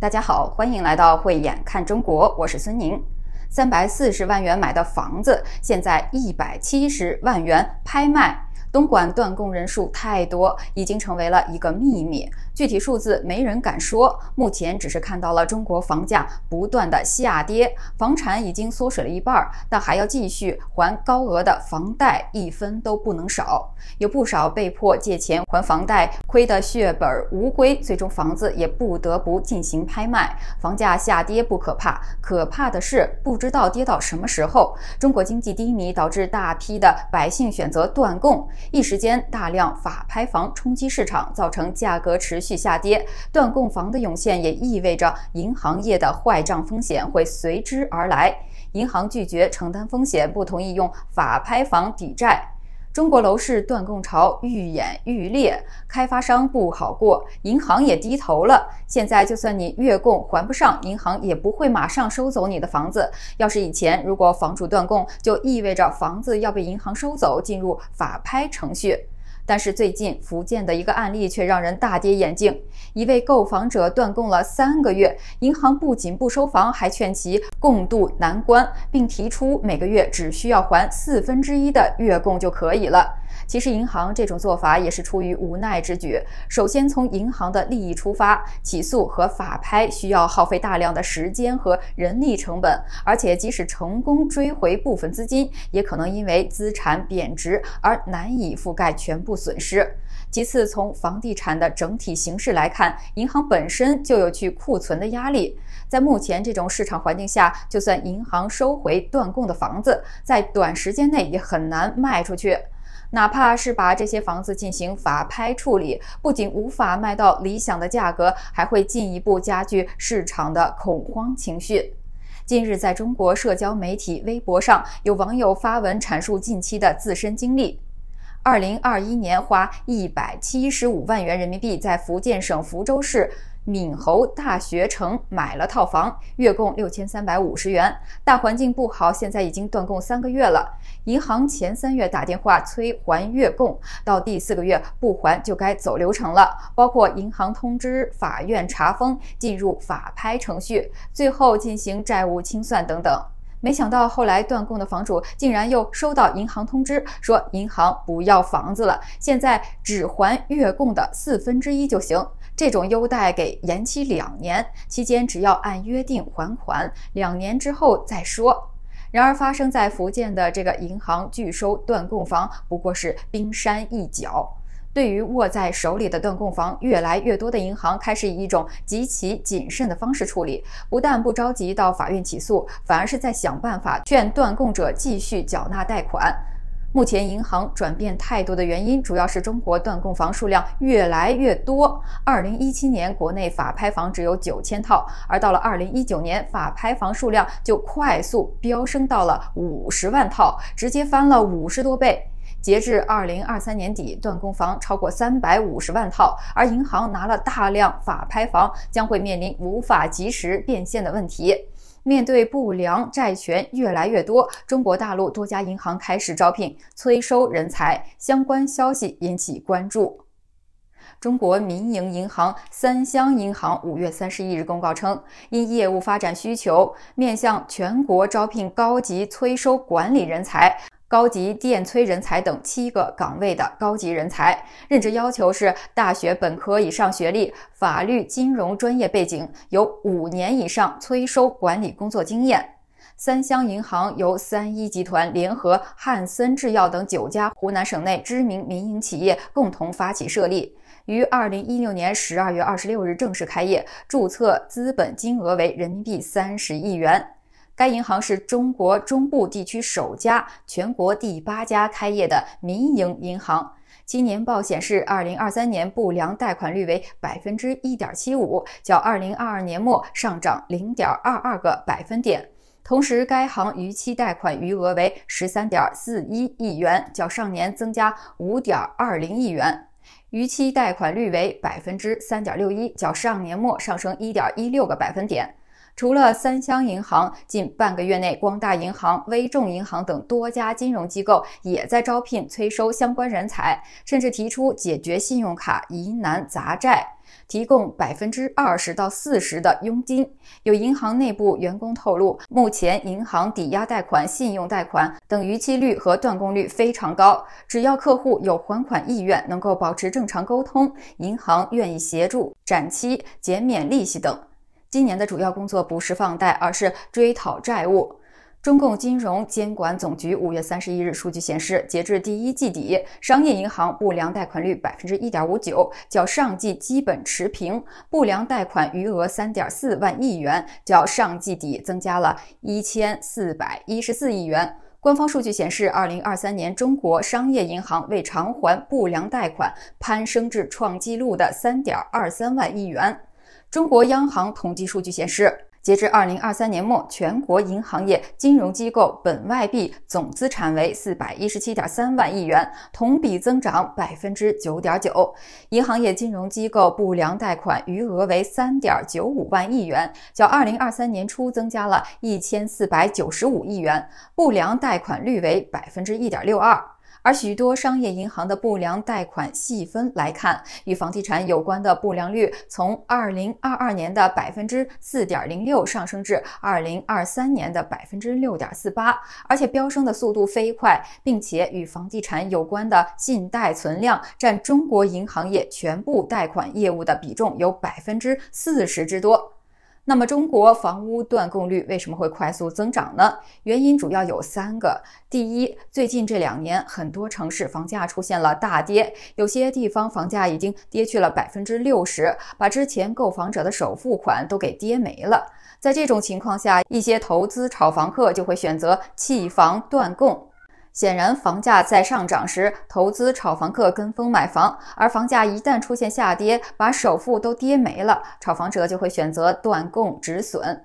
大家好，欢迎来到慧眼看中国，我是孙宁。三百四十万元买的房子，现在一百七十万元拍卖。东莞断供人数太多，已经成为了一个秘密，具体数字没人敢说。目前只是看到了中国房价不断的下跌，房产已经缩水了一半，但还要继续还高额的房贷，一分都不能少。有不少被迫借钱还房贷，亏得血本无归，最终房子也不得不进行拍卖。房价下跌不可怕，可怕的是不知道跌到什么时候。中国经济低迷，导致大批的百姓选择断供。一时间，大量法拍房冲击市场，造成价格持续下跌。断供房的涌现也意味着银行业的坏账风险会随之而来。银行拒绝承担风险，不同意用法拍房抵债。中国楼市断供潮愈演愈烈，开发商不好过，银行也低头了。现在就算你月供还不上，银行也不会马上收走你的房子。要是以前，如果房主断供，就意味着房子要被银行收走，进入法拍程序。但是最近福建的一个案例却让人大跌眼镜：一位购房者断供了三个月，银行不仅不收房，还劝其共度难关，并提出每个月只需要还四分之一的月供就可以了。其实，银行这种做法也是出于无奈之举。首先，从银行的利益出发，起诉和法拍需要耗费大量的时间和人力成本，而且即使成功追回部分资金，也可能因为资产贬值而难以覆盖全部损失。其次，从房地产的整体形势来看，银行本身就有去库存的压力。在目前这种市场环境下，就算银行收回断供的房子，在短时间内也很难卖出去。哪怕是把这些房子进行法拍处理，不仅无法卖到理想的价格，还会进一步加剧市场的恐慌情绪。近日，在中国社交媒体微博上，有网友发文阐述近期的自身经历。二零二一年花一百七十五万元人民币在福建省福州市闽侯大学城买了套房，月供六千三百五十元。大环境不好，现在已经断供三个月了。银行前三月打电话催还月供，到第四个月不还就该走流程了，包括银行通知法院查封、进入法拍程序、最后进行债务清算等等。没想到后来断供的房主竟然又收到银行通知，说银行不要房子了，现在只还月供的四分之一就行，这种优待给延期两年，期间只要按约定还款，两年之后再说。然而发生在福建的这个银行拒收断供房，不过是冰山一角。对于握在手里的断供房，越来越多的银行开始以一种极其谨慎的方式处理，不但不着急到法院起诉，反而是在想办法劝断供者继续缴纳贷款。目前银行转变态度的原因，主要是中国断供房数量越来越多。二零一七年国内法拍房只有九千套，而到了二零一九年，法拍房数量就快速飙升到了五十万套，直接翻了五十多倍。截至二零二三年底，断供房超过三百五十万套，而银行拿了大量法拍房，将会面临无法及时变现的问题。面对不良债权越来越多，中国大陆多家银行开始招聘催收人才，相关消息引起关注。中国民营银行三湘银行五月三十一日公告称，因业务发展需求，面向全国招聘高级催收管理人才。高级电催人才等七个岗位的高级人才任职要求是大学本科以上学历，法律、金融专业背景，有五年以上催收管理工作经验。三湘银行由三一集团联合汉森制药等九家湖南省内知名民营企业共同发起设立，于二零一六年十二月二十六日正式开业，注册资本金额为人民币三十亿元。该银行是中国中部地区首家、全国第八家开业的民营银行。今年报显示，二零二三年不良贷款率为百分之一点七五，较二零二二年末上涨零点二二个百分点。同时，该行逾期贷款余额为十三点四一亿元，较上年增加五点二零亿元，逾期贷款率为百分之三点六一，较上年末上升一点一六个百分点。除了三湘银行，近半个月内，光大银行、微众银行等多家金融机构也在招聘催收相关人才，甚至提出解决信用卡疑难杂债，提供百分之二十到四十的佣金。有银行内部员工透露，目前银行抵押贷款、信用贷款等逾期率和断供率非常高，只要客户有还款意愿，能够保持正常沟通，银行愿意协助展期、减免利息等。今年的主要工作不是放贷，而是追讨债务。中共金融监管总局五月三十一日数据显示，截至第一季底，商业银行不良贷款率百分之一点五九，较上季基本持平；不良贷款余额三点四万亿元，较上季底增加了一千四百一十四亿元。官方数据显示，二零二三年中国商业银行为偿还不良贷款，攀升至创纪录的三点二三万亿元。中国央行统计数据显示，截至二零二三年末，全国银行业金融机构本外币总资产为四百一十七点三万亿元，同比增长百分之九点九。银行业金融机构不良贷款余额为三点九五万亿元，较二零二三年初增加了一千四百九十五亿元，不良贷款率为百分之一点六二。而许多商业银行的不良贷款细分来看，与房地产有关的不良率从二零二二年的百分之四点零六上升至二零二三年的百分之六点四八，而且飙升的速度飞快，并且与房地产有关的信贷存量占中国银行业全部贷款业务的比重有百分之四十之多。那么，中国房屋断供率为什么会快速增长呢？原因主要有三个：第一，最近这两年很多城市房价出现了大跌，有些地方房价已经跌去了百分之六十，把之前购房者的首付款都给跌没了。在这种情况下，一些投资炒房客就会选择弃房断供。显然，房价在上涨时，投资炒房客跟风买房；而房价一旦出现下跌，把首付都跌没了，炒房者就会选择断供止损。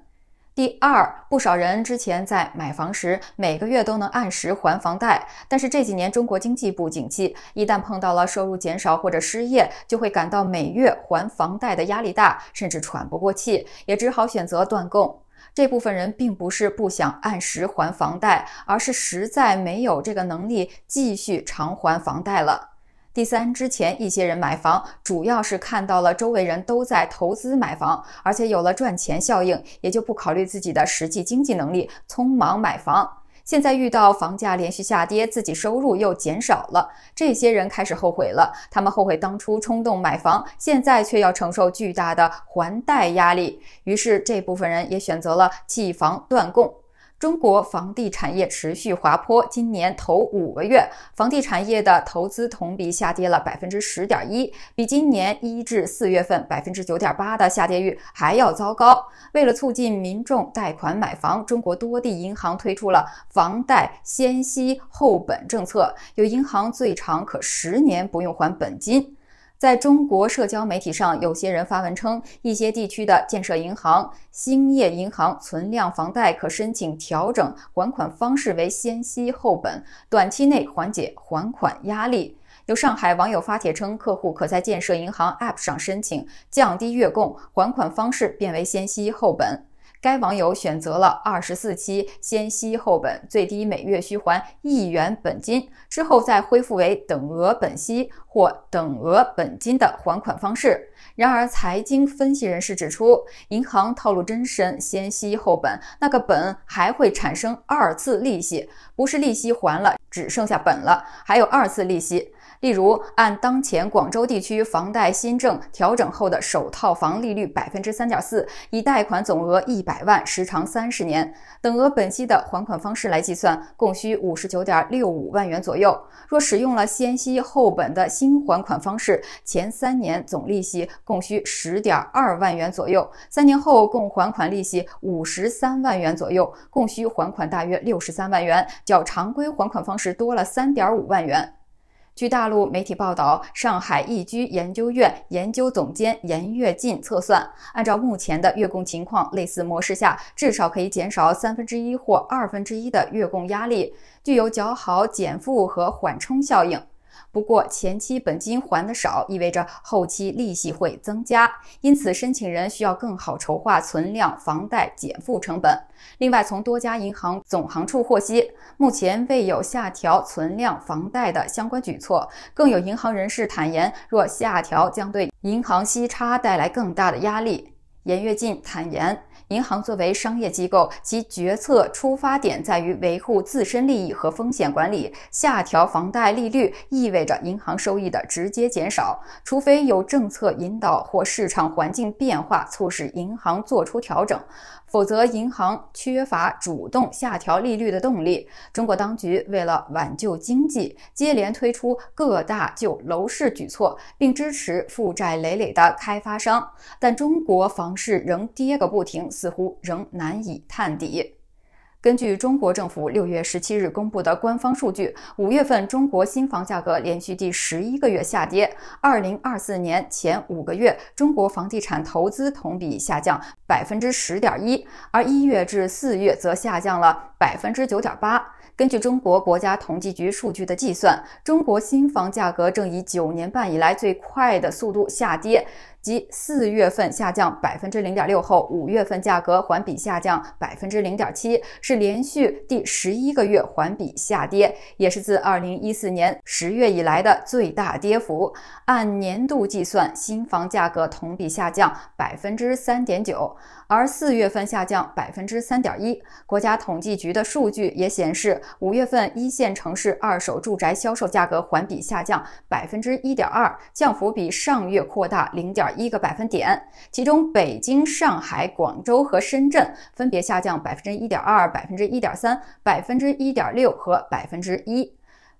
第二，不少人之前在买房时，每个月都能按时还房贷，但是这几年中国经济不景气，一旦碰到了收入减少或者失业，就会感到每月还房贷的压力大，甚至喘不过气，也只好选择断供。这部分人并不是不想按时还房贷，而是实在没有这个能力继续偿还房贷了。第三，之前一些人买房，主要是看到了周围人都在投资买房，而且有了赚钱效应，也就不考虑自己的实际经济能力，匆忙买房。现在遇到房价连续下跌，自己收入又减少了，这些人开始后悔了。他们后悔当初冲动买房，现在却要承受巨大的还贷压力，于是这部分人也选择了弃房断供。中国房地产业持续滑坡，今年头五个月，房地产业的投资同比下跌了百分之十点一，比今年一至四月份百分之九点八的下跌率还要糟糕。为了促进民众贷款买房，中国多地银行推出了房贷先息后本政策，有银行最长可十年不用还本金。在中国社交媒体上，有些人发文称，一些地区的建设银行、兴业银行存量房贷可申请调整还款方式为先息后本，短期内缓解还款压力。有上海网友发帖称，客户可在建设银行 App 上申请降低月供，还款方式变为先息后本。该网友选择了二十四期先息后本，最低每月需还一元本金，之后再恢复为等额本息或等额本金的还款方式。然而，财经分析人士指出，银行套路真深，先息后本那个本还会产生二次利息，不是利息还了只剩下本了，还有二次利息。例如，按当前广州地区房贷新政调整后的首套房利率百分之三点四，以贷款总额一百万、时长三十年、等额本息的还款方式来计算，共需五十九点六五万元左右。若使用了先息后本的新还款方式，前三年总利息共需十点二万元左右，三年后共还款利息五十三万元左右，共需还款大约六十三万元，较常规还款方式多了三点五万元。据大陆媒体报道，上海易居研究院研究总监严跃进测算，按照目前的月供情况，类似模式下至少可以减少三分之一或二分之一的月供压力，具有较好减负和缓冲效应。不过前期本金还的少，意味着后期利息会增加，因此申请人需要更好筹划存量房贷减负成本。另外，从多家银行总行处获悉，目前未有下调存量房贷的相关举措。更有银行人士坦言，若下调将对银行息差带来更大的压力。严跃进坦言。银行作为商业机构，其决策出发点在于维护自身利益和风险管理。下调房贷利率意味着银行收益的直接减少，除非有政策引导或市场环境变化促使银行做出调整。否则，银行缺乏主动下调利率的动力。中国当局为了挽救经济，接连推出各大救楼市举措，并支持负债累累的开发商，但中国房市仍跌个不停，似乎仍难以探底。根据中国政府六月十七日公布的官方数据，五月份中国新房价格连续第十一个月下跌。二零二四年前五个月，中国房地产投资同比下降百分之十点一，而一月至四月则下降了百分之九点八。根据中国国家统计局数据的计算，中国新房价格正以九年半以来最快的速度下跌。即四月份下降百分之零点六后，五月份价格环比下降百分之零点七，是连续第十一个月环比下跌，也是自二零一四年十月以来的最大跌幅。按年度计算，新房价格同比下降百分之三点九，而四月份下降百分之三点一。国家统计局的数据也显示，五月份一线城市二手住宅销售价格环比下降百分之一点二，降幅比上月扩大零点。一个百分点，其中北京、上海、广州和深圳分别下降百分之一点二、百分之一点三、百分之一点六和百分之一。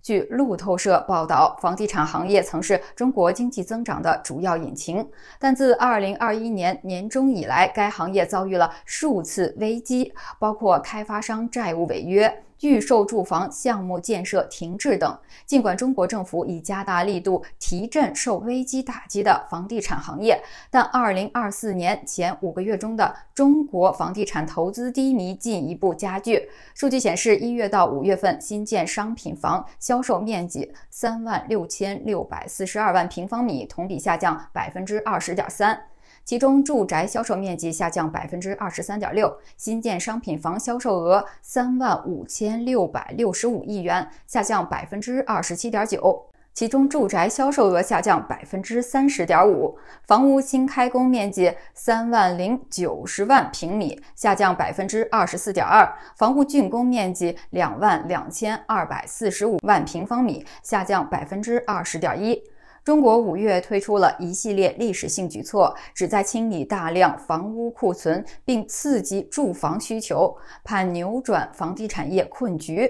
据路透社报道，房地产行业曾是中国经济增长的主要引擎，但自二零二一年年中以来，该行业遭遇了数次危机，包括开发商债务违约。预售住房项目建设停滞等。尽管中国政府已加大力度提振受危机打击的房地产行业，但二零二四年前五个月中的中国房地产投资低迷进一步加剧。数据显示，一月到五月份新建商品房销售面积三万六千六百四十二万平方米，同比下降百分之二十点三。其中，住宅销售面积下降百分之二十三点六，新建商品房销售额三万五千六百六十五亿元，下降百分之二十七点九。其中，住宅销售额下降百分之三十点五，房屋新开工面积三万零九十万平米，下降百分之二十四点二，房屋竣工面积两万两千二百四十五万平方米，下降百分之二十点一。中国五月推出了一系列历史性举措，旨在清理大量房屋库存，并刺激住房需求，盼扭转房地产业困局。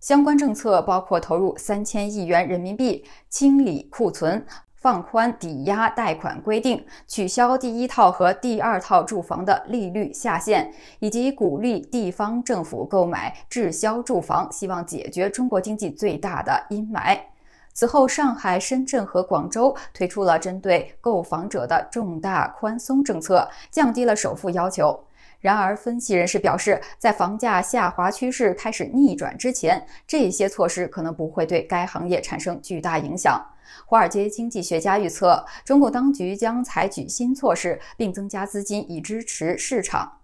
相关政策包括投入三千亿元人民币清理库存、放宽抵押贷款规定、取消第一套和第二套住房的利率下限，以及鼓励地方政府购买滞销住房，希望解决中国经济最大的阴霾。此后，上海、深圳和广州推出了针对购房者的重大宽松政策，降低了首付要求。然而，分析人士表示，在房价下滑趋势开始逆转之前，这些措施可能不会对该行业产生巨大影响。华尔街经济学家预测，中共当局将采取新措施，并增加资金以支持市场。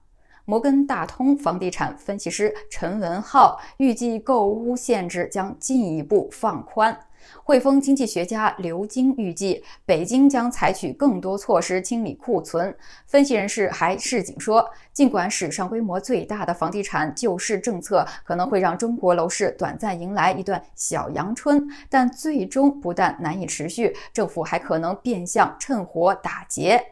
摩根大通房地产分析师陈文浩预计，购屋限制将进一步放宽。汇丰经济学家刘晶预计，北京将采取更多措施清理库存。分析人士还示警说，尽管史上规模最大的房地产救市政策可能会让中国楼市短暂迎来一段小阳春，但最终不但难以持续，政府还可能变相趁火打劫。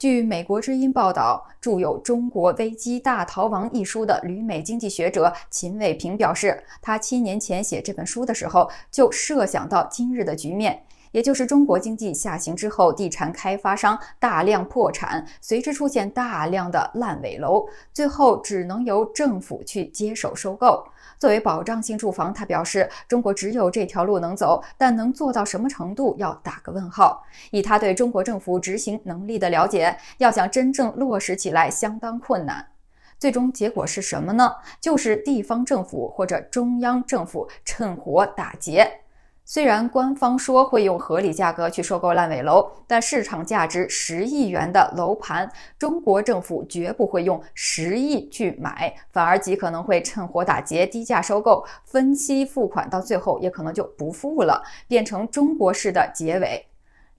据《美国之音》报道，著有《中国危机大逃亡》一书的旅美经济学者秦伟平表示，他七年前写这本书的时候，就设想到今日的局面。也就是中国经济下行之后，地产开发商大量破产，随之出现大量的烂尾楼，最后只能由政府去接手收购。作为保障性住房，他表示中国只有这条路能走，但能做到什么程度要打个问号。以他对中国政府执行能力的了解，要想真正落实起来相当困难。最终结果是什么呢？就是地方政府或者中央政府趁火打劫。虽然官方说会用合理价格去收购烂尾楼，但市场价值十亿元的楼盘，中国政府绝不会用十亿去买，反而极可能会趁火打劫，低价收购，分期付款，到最后也可能就不付了，变成中国式的结尾。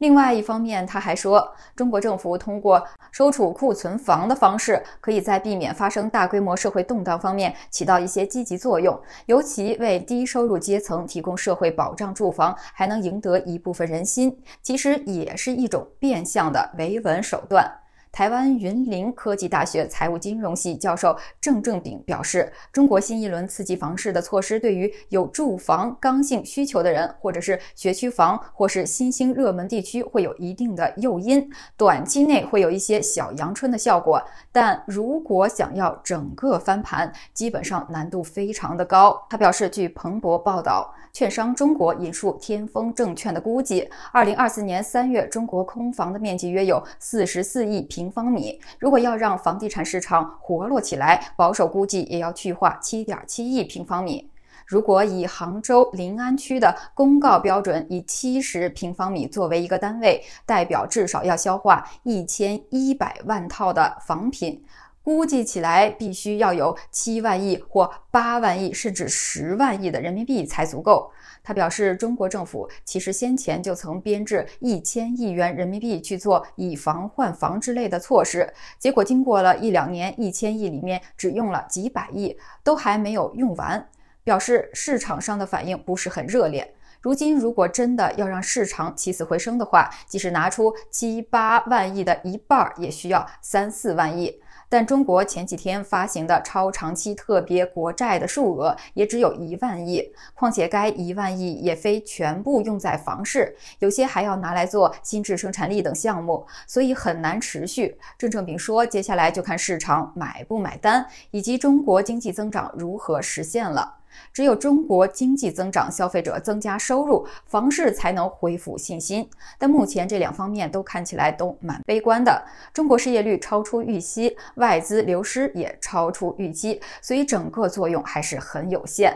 另外一方面，他还说，中国政府通过收储库存房的方式，可以在避免发生大规模社会动荡方面起到一些积极作用，尤其为低收入阶层提供社会保障住房，还能赢得一部分人心，其实也是一种变相的维稳手段。台湾云林科技大学财务金融系教授郑正炳表示，中国新一轮刺激房市的措施对于有住房刚性需求的人，或者是学区房，或是新兴热门地区，会有一定的诱因，短期内会有一些小阳春的效果。但如果想要整个翻盘，基本上难度非常的高。他表示，据彭博报道。券商中国引述天风证券的估计，二零二四年三月，中国空房的面积约有四十四亿平方米。如果要让房地产市场活络起来，保守估计也要去化七点七亿平方米。如果以杭州临安区的公告标准，以七十平方米作为一个单位，代表至少要消化一千一百万套的房品。估计起来，必须要有七万亿或八万亿，甚至十万亿的人民币才足够。他表示，中国政府其实先前就曾编制一千亿元人民币去做以房换房之类的措施，结果经过了一两年，一千亿里面只用了几百亿，都还没有用完。表示市场上的反应不是很热烈。如今如果真的要让市场起死回生的话，即使拿出七八万亿的一半，也需要三四万亿。但中国前几天发行的超长期特别国债的数额也只有一万亿，况且该一万亿也非全部用在房市，有些还要拿来做新智生产力等项目，所以很难持续。郑正炳说：“接下来就看市场买不买单，以及中国经济增长如何实现了。”只有中国经济增长，消费者增加收入，房市才能恢复信心。但目前这两方面都看起来都蛮悲观的，中国失业率超出预期，外资流失也超出预期，所以整个作用还是很有限。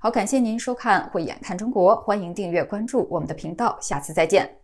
好，感谢您收看慧眼看中国，欢迎订阅关注我们的频道，下次再见。